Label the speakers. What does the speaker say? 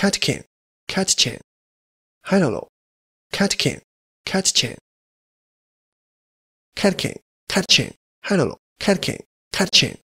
Speaker 1: catkin, catchin, hello, catkin, catchin, catkin, catchin, hello, catkin, catchin.